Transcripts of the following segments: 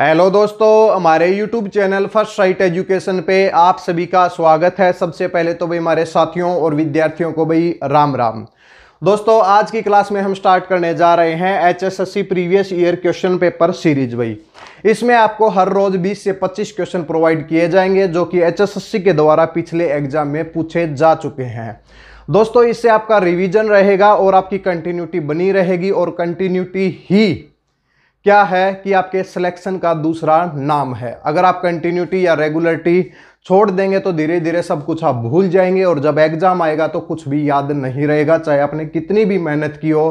hello दोस्तों हमारे YouTube channel First Right Education पे आप सभी का स्वागत है सबसे पहले तो भाई हमारे साथियों और विद्यार्थियों को भाई राम राम दोस्तों आज की क्लास में हम स्टार्ट करने जा रहे हैं HSSC previous year question paper series भाई इसमें आपको हर रोज 20 से 25 क्वेश्चन प्रोवाइड किए जाएंगे जो कि एच के द्वारा पिछले एग्जाम में पूछे जा चुके हैं दोस्तों इससे आपका रिविजन रहेगा और आपकी कंटिन्यूटी बनी रहेगी और कंटिन्यूटी ही क्या है कि आपके सिलेक्शन का दूसरा नाम है अगर आप कंटिन्यूटी या रेगुलरिटी छोड़ देंगे तो धीरे धीरे सब कुछ आप भूल जाएंगे और जब एग्ज़ाम आएगा तो कुछ भी याद नहीं रहेगा चाहे आपने कितनी भी मेहनत की हो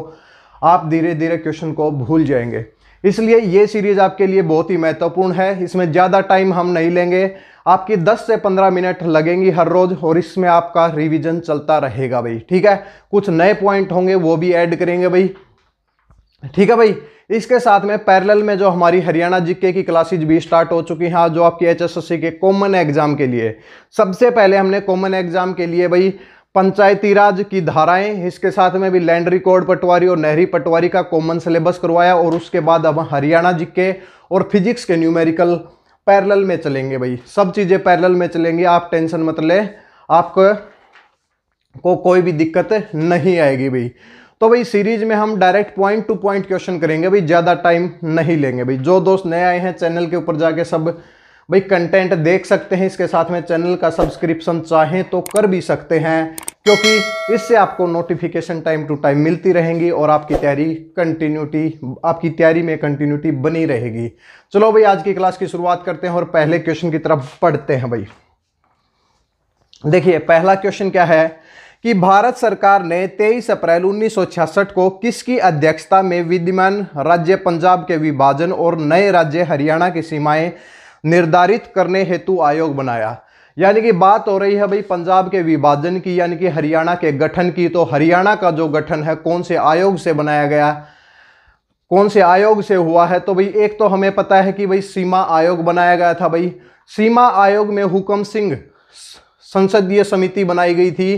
आप धीरे धीरे क्वेश्चन को भूल जाएंगे इसलिए ये सीरीज़ आपके लिए बहुत ही महत्वपूर्ण है इसमें ज़्यादा टाइम हम नहीं लेंगे आपकी 10 से 15 मिनट लगेंगी हर रोज़ और इसमें आपका रिवीजन चलता रहेगा भाई ठीक है कुछ नए पॉइंट होंगे वो भी ऐड करेंगे भाई ठीक है भाई इसके साथ में पैरेलल में जो हमारी हरियाणा जीके की क्लासेज भी स्टार्ट हो चुकी हैं जो आपकी एचएसएससी के कॉमन एग्जाम के लिए सबसे पहले हमने कॉमन एग्जाम के लिए भाई पंचायती राज की धाराएं इसके साथ में भी लैंड रिकॉर्ड पटवारी और नहरी पटवारी का कॉमन सिलेबस करवाया और उसके बाद अब हरियाणा जीके और फिजिक्स के न्यूमेरिकल पैरल में चलेंगे भाई सब चीज़ें पैरल में चलेंगे आप टेंशन मत ले आपको को कोई भी दिक्कत नहीं आएगी भाई तो भाई सीरीज में हम direct point to point question करेंगे भाई ज़्यादा टाइम नहीं लेंगे भाई जो दोस्त नए आए हैं चैनल के ऊपर जाके सब भाई कंटेंट देख सकते हैं इसके साथ में चैनल का सब्सक्रिप्शन चाहें तो कर भी सकते हैं क्योंकि इससे आपको नोटिफिकेशन टाइम टू टाइम मिलती रहेंगी और आपकी तैयारी कंटिन्यूटी आपकी तैयारी में कंटिन्यूटी बनी रहेगी चलो भाई आज की क्लास की शुरुआत करते हैं और पहले क्वेश्चन की तरफ पढ़ते हैं भाई देखिए पहला क्वेश्चन क्या है कि भारत सरकार ने 23 अप्रैल 1966 को किसकी अध्यक्षता में विद्यमान राज्य पंजाब के विभाजन और नए राज्य हरियाणा की सीमाएं निर्धारित करने हेतु आयोग बनाया यानी कि बात हो रही है भाई पंजाब के विभाजन की यानी कि हरियाणा के गठन की तो हरियाणा का जो गठन है कौन से आयोग से बनाया गया कौन से आयोग से हुआ है तो भाई एक तो हमें पता है कि भाई सीमा आयोग बनाया गया था भाई सीमा आयोग में हुक्म सिंह संसदीय समिति बनाई गई थी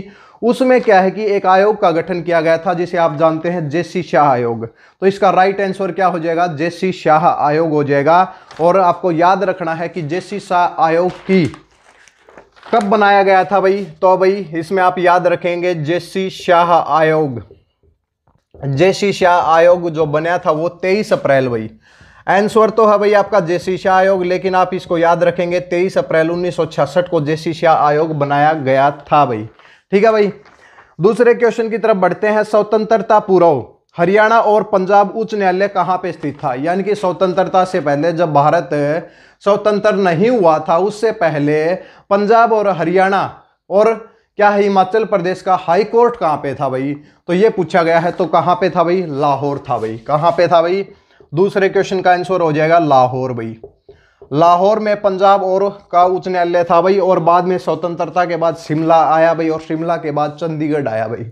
उसमें क्या है कि एक आयोग का गठन किया गया था जिसे आप जानते हैं जेसी शाह आयोग तो इसका राइट आंसर क्या हो जाएगा जेसी शाह आयोग हो जाएगा और आपको याद रखना है कि जेसी शाह आयोग की कब बनाया गया था भाई तो भाई इसमें आप याद रखेंगे जेसी शाह आयोग जेसी शाह आयोग जो बनाया था वो तेईस अप्रैल भाई आंसर तो है भाई आपका जेसी शाह आयोग लेकिन आप इसको याद रखेंगे तेईस अप्रैल 1966 को जेसी शाह आयोग बनाया गया था भाई ठीक है भाई दूसरे क्वेश्चन की तरफ बढ़ते हैं स्वतंत्रता पूर्व हरियाणा और पंजाब उच्च न्यायालय कहाँ पे स्थित था यानी कि स्वतंत्रता से पहले जब भारत स्वतंत्र नहीं हुआ था उससे पहले पंजाब और हरियाणा और क्या है हिमाचल प्रदेश का हाई कोर्ट कहाँ पे था भाई तो ये पूछा गया है तो कहाँ पे था भाई लाहौर था भाई कहाँ पे था भाई दूसरे क्वेश्चन का आंसर हो जाएगा लाहौर भाई लाहौर में पंजाब और का उच्च न्यायालय था भाई और बाद में स्वतंत्रता के बाद शिमला आया भाई और शिमला के बाद चंडीगढ़ आया भाई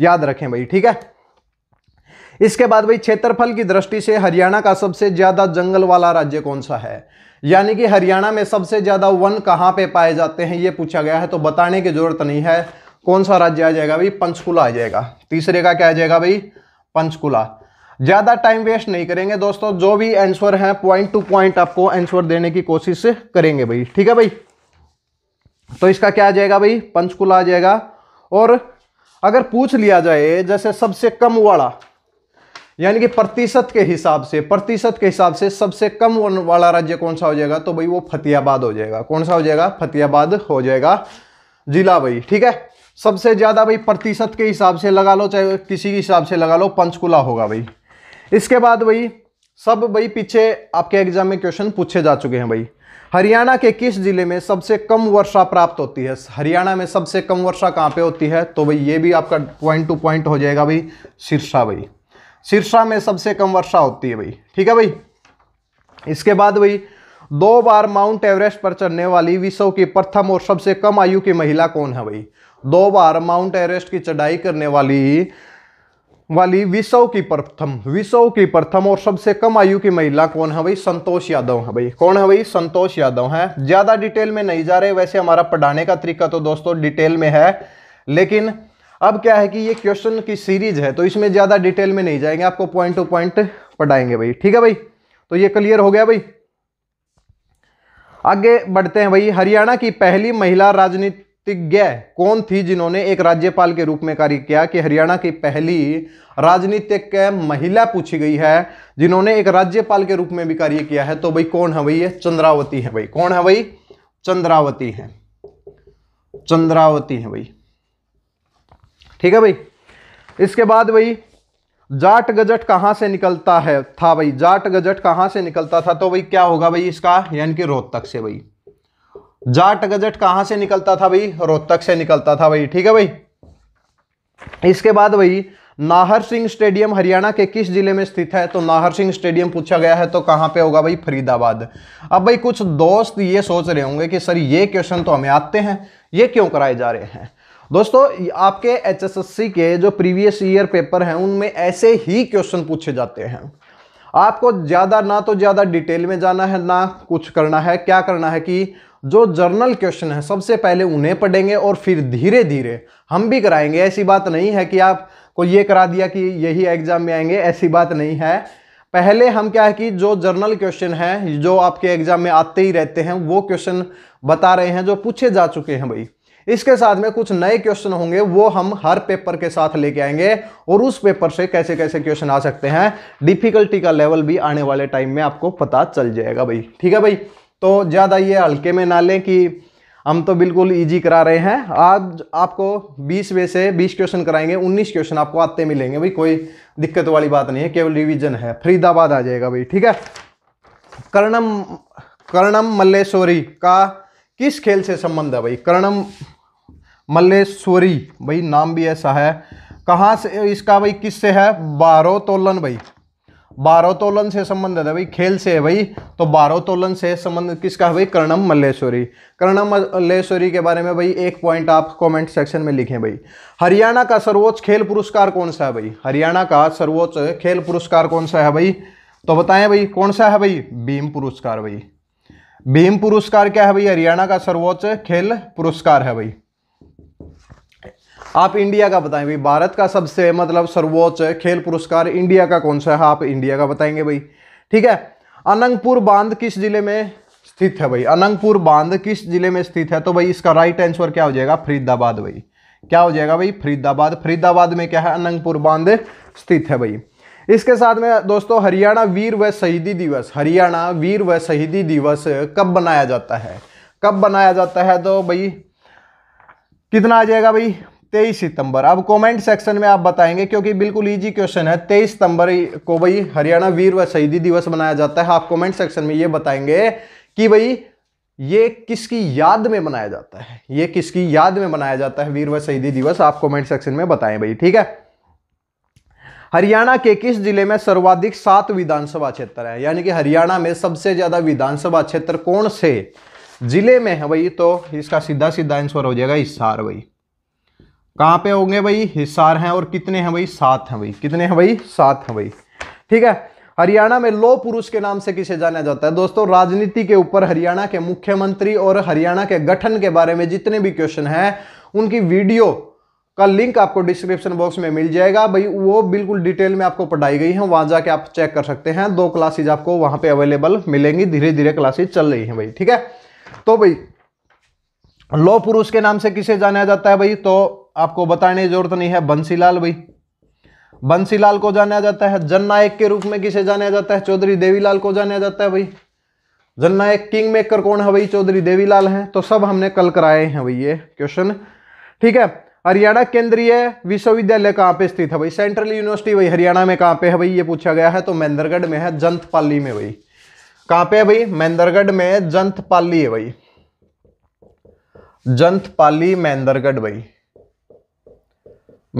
याद रखें भाई ठीक है इसके बाद भाई क्षेत्रफल की दृष्टि से हरियाणा का सबसे ज्यादा जंगल वाला राज्य कौन सा है यानी कि हरियाणा में सबसे ज्यादा वन कहाँ पे पाए जाते हैं ये पूछा गया है तो बताने की जरूरत नहीं है कौन सा राज्य आ जाएगा भाई पंचकुला आ जाएगा तीसरे का क्या आ जाएगा भाई पंचकुला ज़्यादा टाइम वेस्ट नहीं करेंगे दोस्तों जो भी आंसर हैं पॉइंट टू पॉइंट आपको आंसर देने की कोशिश करेंगे भाई ठीक है भाई तो इसका क्या आ जाएगा भाई पंचकुला आ जाएगा और अगर पूछ लिया जाए जैसे सबसे कम वाला यानी कि प्रतिशत के हिसाब से प्रतिशत के हिसाब से सबसे कम वाला राज्य कौन सा हो जाएगा तो भाई वो फतेहाबाद हो जाएगा कौन सा हो जाएगा फतेहाबाद हो जाएगा जिला भाई ठीक है सबसे ज़्यादा भाई प्रतिशत के हिसाब से लगा लो चाहे किसी के हिसाब से लगा लो पंचकुला होगा भाई इसके बाद भाई सब भाई पीछे आपके एग्जाम में क्वेश्चन पूछे जा चुके हैं भाई हरियाणा के किस जिले में सबसे कम वर्षा प्राप्त होती है हरियाणा में सबसे कम वर्षा कहाँ पे होती है तो भाई ये भी आपका पॉइंट टू पॉइंट हो जाएगा भाई सिरसा भाई सिरसा में सबसे कम वर्षा होती है भाई ठीक है भाई इसके बाद भाई दो बार माउंट एवरेस्ट पर चढ़ने वाली विश्व की प्रथम और सबसे कम आयु की महिला कौन है भाई दो बार माउंट एवरेस्ट की चढ़ाई करने वाली वाली विश्व की प्रथम विश्व की प्रथम और सबसे कम आयु की महिला कौन है भाई संतोष यादव है भाई कौन है भाई संतोष यादव है ज़्यादा डिटेल में नहीं जा रहे वैसे हमारा पढ़ाने का तरीका तो दोस्तों डिटेल में है लेकिन अब क्या है कि ये क्वेश्चन की सीरीज है तो इसमें ज़्यादा डिटेल में नहीं जाएंगे आपको पॉइंट टू पॉइंट पढ़ाएंगे भाई ठीक है भाई तो ये क्लियर हो गया भाई आगे बढ़ते हैं भाई हरियाणा की पहली महिला राजनीति तिग्य कौन थी जिन्होंने एक राज्यपाल के रूप में कार्य किया कि हरियाणा की पहली राजनीतिक महिला पूछी गई है जिन्होंने एक राज्यपाल के रूप में भी कार्य किया है तो भाई कौन है भाई ये चंद्रावती है भाई कौन है भाई चंद्रावती है चंद्रावती है भाई ठीक है भाई इसके बाद भाई जाट गजट कहां से निकलता है था भाई जाट गजट कहां से निकलता था तो भाई क्या होगा भाई इसका यानी कि रोहतक से भाई जाट गजट कहां से निकलता था भाई रोहतक से निकलता था भाई ठीक है भाई इसके बाद भाई नाहर सिंह स्टेडियम हरियाणा के किस जिले में स्थित है तो नाहर सिंह स्टेडियम पूछा गया है तो कहां पे होगा भाई फरीदाबाद अब भाई कुछ दोस्त ये सोच रहे होंगे कि सर ये क्वेश्चन तो हमें आते हैं ये क्यों कराए जा रहे हैं दोस्तों आपके एचएसएससी के जो प्रीवियस ईयर पेपर हैं उनमें ऐसे ही क्वेश्चन पूछे जाते हैं आपको ज़्यादा ना तो ज़्यादा डिटेल में जाना है ना कुछ करना है क्या करना है कि जो जर्नल क्वेश्चन है सबसे पहले उन्हें पढ़ेंगे और फिर धीरे धीरे हम भी कराएंगे ऐसी बात नहीं है कि आप को ये करा दिया कि यही एग्ज़ाम में आएंगे ऐसी बात नहीं है पहले हम क्या है कि जो जर्नल क्वेश्चन है जो आपके एग्ज़ाम में आते ही रहते हैं वो क्वेश्चन बता रहे हैं जो पूछे जा चुके हैं भाई इसके साथ में कुछ नए क्वेश्चन होंगे वो हम हर पेपर के साथ लेके आएंगे और उस पेपर से कैसे कैसे क्वेश्चन आ सकते हैं डिफिकल्टी का लेवल भी आने वाले टाइम में आपको पता चल जाएगा भाई ठीक है भाई तो ज़्यादा ये हल्के में ना लें कि हम तो बिल्कुल इजी करा रहे हैं आज आपको 20 में से 20 क्वेश्चन कराएंगे 19 क्वेश्चन आपको आते मिलेंगे भाई कोई दिक्कत वाली बात नहीं है केवल रिवीजन है फरीदाबाद आ जाएगा भाई ठीक है कर्णम कर्णम मल्लेश्वरी का किस खेल से संबंध है भाई कर्णम मल्लेश्वरी भाई नाम भी ऐसा है कहाँ से इसका भाई किस से है बारोतोलन भाई बारोतोलन से संबंधित है भाई खेल से है भाई तो बारोतोलन से संबंधित किसका है भाई कर्णम मल्लेश्वरी कर्णम मल्लेश्वरी के बारे में भाई एक पॉइंट आप कमेंट सेक्शन में लिखें भाई हरियाणा का सर्वोच्च खेल पुरस्कार कौन सा है भाई हरियाणा का सर्वोच्च खेल पुरस्कार कौन सा है भाई तो बताएं भाई कौन सा है भाई भीम पुरस्कार भाई भीम पुरस्कार क्या है भाई हरियाणा का सर्वोच्च खेल पुरस्कार है भाई आप इंडिया का बताएं भाई भारत का सबसे मतलब सर्वोच्च खेल पुरस्कार इंडिया का कौन सा है आप इंडिया का बताएंगे भाई ठीक है अनंगपुर बांध किस जिले में स्थित है भाई अनंगपुर बांध किस जिले में स्थित है तो भाई इसका राइट आंसर क्या हो जाएगा फरीदाबाद भाई क्या हो जाएगा भाई फरीदाबाद फरीदाबाद में क्या है अनंगपुर बांध स्थित है भाई इसके साथ में दोस्तों हरियाणा वीर व शहीदी दिवस हरियाणा वीर व शहीदी दिवस कब बनाया जाता है कब बनाया जाता है तो भाई कितना आ जाएगा भाई तेईस सितंबर अब कमेंट सेक्शन में आप बताएंगे क्योंकि बिल्कुल इजी क्वेश्चन है तेईस सितंबर को भाई हरियाणा वीर व शहीदी दिवस मनाया जाता है आप कमेंट सेक्शन में ये बताएंगे कि भाई ये किसकी याद में मनाया जाता है ये किसकी याद में मनाया जाता है वीर व शहीदी दिवस आप कमेंट सेक्शन में बताएं भाई ठीक है हरियाणा के किस जिले में सर्वाधिक सात विधानसभा क्षेत्र है यानी कि हरियाणा में सबसे ज्यादा विधानसभा क्षेत्र कौन से जिले में है भाई तो इसका सीधा सीधा आंसर हो जाएगा हिसार भाई कहाँ पे होंगे भाई हिसार हैं और कितने हैं भाई सात हैं भाई कितने हैं भाई सात हैं भाई ठीक है हरियाणा में लो पुरुष के नाम से किसे जाना जाता है दोस्तों राजनीति के ऊपर हरियाणा के मुख्यमंत्री और हरियाणा के गठन के बारे में जितने भी क्वेश्चन हैं उनकी वीडियो का लिंक आपको डिस्क्रिप्शन बॉक्स में मिल जाएगा भाई वो बिल्कुल डिटेल में आपको पढ़ाई गई है वहाँ जाके आप चेक कर सकते हैं दो क्लासेज आपको वहाँ पे अवेलेबल मिलेंगी धीरे धीरे क्लासेज चल रही हैं भाई ठीक है तो भाई लौ पुरुष के नाम से किसे जाना जाता है भाई तो आपको बताने की जरूरत नहीं है बंसीलाल भाई बंसीलाल को जाना जाता है जननायक के रूप में किसे जाना जाता है चौधरी देवीलाल को जाना जाता है भाई जननायक किंग मेकर कौन है भाई चौधरी देवीलाल हैं तो सब हमने कल कराए हैं भाई ये क्वेश्चन ठीक है हरियाणा केंद्रीय विश्वविद्यालय कहाँ पे स्थित है भाई सेंट्रल यूनिवर्सिटी भाई हरियाणा में कहाँ पे है भाई ये पूछा गया है तो महेंद्रगढ़ में है जंतपाली में भाई कहाँ पे है भाई महेंद्रगढ़ में जंतपाली है भाई जंतपाली महेंद्रगढ़ भाई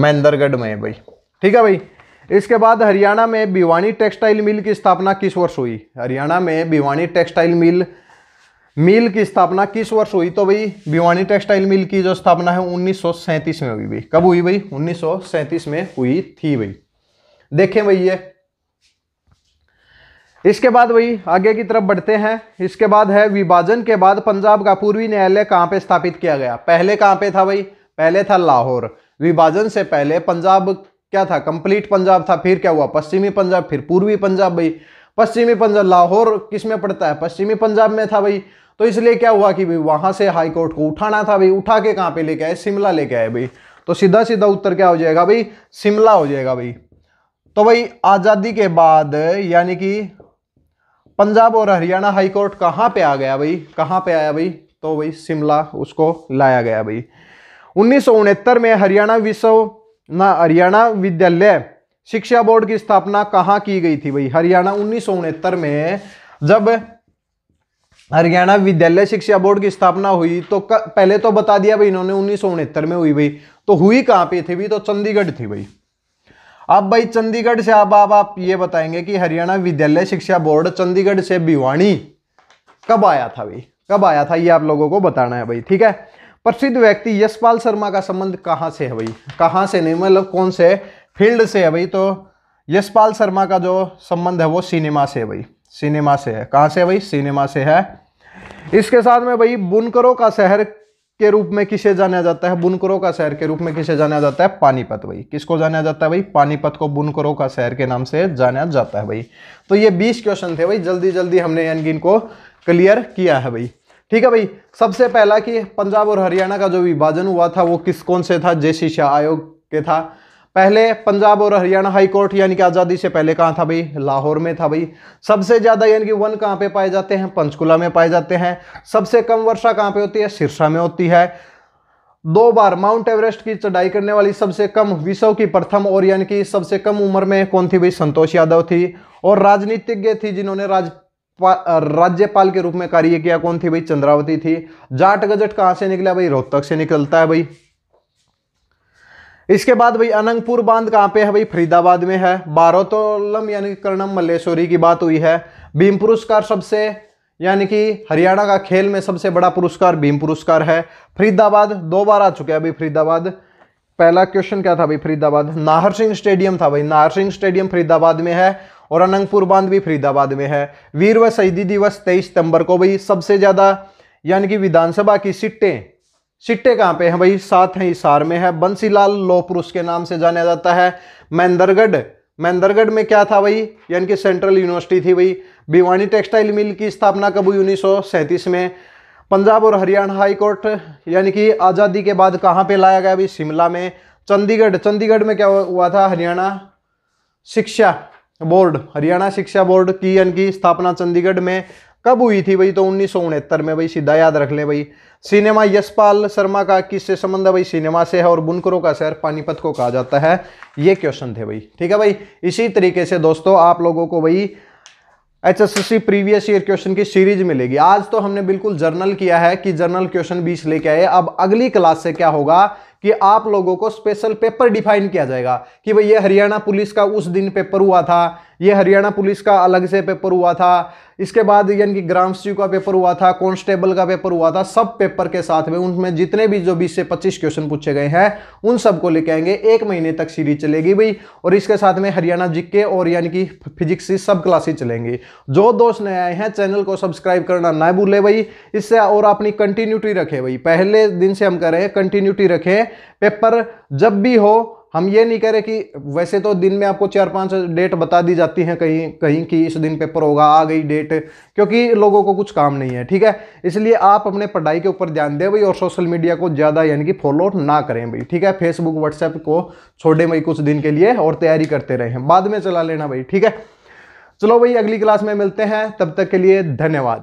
महेंद्रगढ़ में भाई ठीक है भाई इसके बाद हरियाणा में भिवानी टेक्सटाइल मिल की स्थापना किस वर्ष हुई हरियाणा में भिवानी टेक्सटाइल मिल मिल की स्थापना किस वर्ष हुई तो भाई भिवानी टेक्सटाइल मिल की जो स्थापना है उन्नीस में हुई भाई कब हुई भाई 1937 में हुई थी भाई देखें भाई ये इसके बाद भाई आगे की तरफ बढ़ते हैं इसके बाद है विभाजन के बाद पंजाब का पूर्वी न्यायालय कहां पे स्थापित किया गया पहले कहां पे था भाई पहले था लाहौर विभाजन से पहले पंजाब क्या था कंप्लीट पंजाब था फिर क्या हुआ पश्चिमी पंजाब फिर पूर्वी पंजाब भाई पश्चिमी पंजाब लाहौर किस में पड़ता है पश्चिमी पंजाब में था भाई तो इसलिए क्या हुआ कि भाई वहां से हाई कोर्ट को उठाना था भाई उठा के कहाँ पे लेके आए शिमला लेके आए भाई तो सीधा सीधा उत्तर क्या हो जाएगा भाई शिमला हो जाएगा भाई तो भाई आज़ादी के बाद यानी कि पंजाब और हरियाणा हाई कोर्ट कहाँ पे आ गया भाई कहाँ पे आया भाई तो भाई शिमला उसको लाया गया भाई उन्नीस में हरियाणा विश्व न हरियाणा विद्यालय शिक्षा बोर्ड की स्थापना कहाँ की गई थी भाई हरियाणा उन्नीस में जब हरियाणा विद्यालय शिक्षा बोर्ड की स्थापना हुई तो क, पहले तो बता दिया भाई इन्होंने उन्नीस में हुई भाई तो हुई कहाँ पे थी भाई तो चंडीगढ़ थी भाई अब भाई चंडीगढ़ से अब आप, आप ये बताएंगे कि हरियाणा विद्यालय शिक्षा बोर्ड चंडीगढ़ से भिवाणी कब आया था भाई कब आया था ये आप लोगों को बताना है भाई ठीक है प्रसिद्ध व्यक्ति यशपाल शर्मा का संबंध कहाँ से है भाई कहाँ से नहीं मतलब कौन से फील्ड से है भाई तो यशपाल शर्मा का जो संबंध है वो सिनेमा से है भाई सिनेमा से है कहाँ से है भाई सिनेमा से है इसके साथ में भाई बुनकरों का शहर के रूप में किसे जाना जाता है बुनकरों का शहर के रूप में किसे जाना जाता है पानीपत भाई किसको जाना जाता है भाई पानीपत को बुनकरों का शहर के नाम से जाना जाता है भाई तो ये बीस क्वेश्चन थे भाई जल्दी जल्दी हमने यानी इनको क्लियर किया है भाई ठीक है भाई सबसे पहला कि पंजाब और हरियाणा का जो विभाजन हुआ था वो किस कौन से था जय शिक्षा आयोग के था पहले पंजाब और हरियाणा हाई कोर्ट यानी कि आज़ादी से पहले कहाँ था भाई लाहौर में था भाई सबसे ज़्यादा यानी कि वन कहाँ पे पाए जाते हैं पंचकुला में पाए जाते हैं सबसे कम वर्षा कहाँ पे होती है सिरसा में होती है दो बार माउंट एवरेस्ट की चढ़ाई करने वाली सबसे कम विश्व की प्रथम और यानी कि सबसे कम उम्र में कौन थी भाई संतोष यादव थी और राजनीतिज्ञ थी जिन्होंने राज राज्यपाल के रूप में कार्य किया कौन थी भाई चंद्रावती थी जाट गजट कहाँ से निकला भाई रोहतक से निकलता है भाई इसके बाद भाई अनंगपुर बांध कहाँ पे है भाई फरीदाबाद में है बारोतोलम यानी कर्णम मल्लेश्वरी की बात हुई है भीम पुरस्कार सबसे यानी कि हरियाणा का खेल में सबसे बड़ा पुरस्कार भीम पुरस्कार है फरीदाबाद दो बार आ चुके हैं अभी फरीदाबाद पहला क्वेश्चन क्या था भाई फरीदाबाद नाहर सिंह स्टेडियम था भाई नाहर सिंह स्टेडियम फरीदाबाद में है और अनंगपुर बांध भी फरीदाबाद में है वीर व शहीदी दिवस तेईस सितंबर को भाई सबसे ज़्यादा यानी कि विधानसभा की सीटें सिट्टे कहाँ पे हैं भाई सात हैं हिसार में है बंसीलाल पुरुष के नाम से जाना जाता है महेंद्रगढ़ महेंद्रगढ़ में क्या था भाई यानी कि सेंट्रल यूनिवर्सिटी थी भाई भिवानी टेक्सटाइल मिल की स्थापना कब हुई उन्नीस में पंजाब और हरियाणा हाई कोर्ट यानी कि आज़ादी के बाद कहाँ पे लाया गया भाई शिमला में चंडीगढ़ चंडीगढ़ में क्या हुआ था हरियाणा शिक्षा बोर्ड हरियाणा शिक्षा बोर्ड की यानी कि स्थापना चंडीगढ़ में कब हुई थी भाई तो उन्नीस में भाई सीधा याद रख लें भाई सिनेमा यशपाल शर्मा का किससे संबंध है भाई सिनेमा से है और बुनकरों का शहर पानीपत को कहा जाता है ये क्वेश्चन थे भाई ठीक है भाई इसी तरीके से दोस्तों आप लोगों को भाई H S C previous year question की सीरीज मिलेगी आज तो हमने बिल्कुल जर्नल किया है कि जर्नल क्वेश्चन बीस लेके आए अब अगली क्लास से क्या होगा कि आप लोगों को स्पेशल पेपर डिफाइन किया जाएगा कि भाई ये हरियाणा पुलिस का उस दिन पेपर हुआ था ये हरियाणा पुलिस का अलग से पेपर हुआ था इसके बाद यानी कि ग्राम सचिव का पेपर हुआ था कॉन्स्टेबल का पेपर हुआ था सब पेपर के साथ में उनमें जितने भी जो 20 से 25 क्वेश्चन पूछे गए हैं उन सबको लेके आएंगे एक महीने तक सीरीज चलेगी भाई और इसके साथ में हरियाणा जिक्के और यानी कि फिजिक्स की सब क्लासेज चलेंगी जो दोस्त नए आए हैं चैनल को सब्सक्राइब करना ना भूले भाई इससे और अपनी कंटिन्यूटी रखें भाई पहले दिन से हम कह रहे हैं कंटिन्यूटी रखें पेपर जब भी हो हम ये नहीं कह रहे कि वैसे तो दिन में आपको चार पांच डेट बता दी जाती हैं कहीं कहीं कि इस दिन पेपर होगा आ गई डेट क्योंकि लोगों को कुछ काम नहीं है ठीक है इसलिए आप अपने पढ़ाई के ऊपर ध्यान दें भाई और सोशल मीडिया को ज़्यादा यानी कि फॉलो ना करें भाई ठीक है फेसबुक व्हाट्सएप को छोड़ें भाई कुछ दिन के लिए और तैयारी करते रहें बाद में चला लेना भाई ठीक है चलो भाई अगली क्लास में मिलते हैं तब तक के लिए धन्यवाद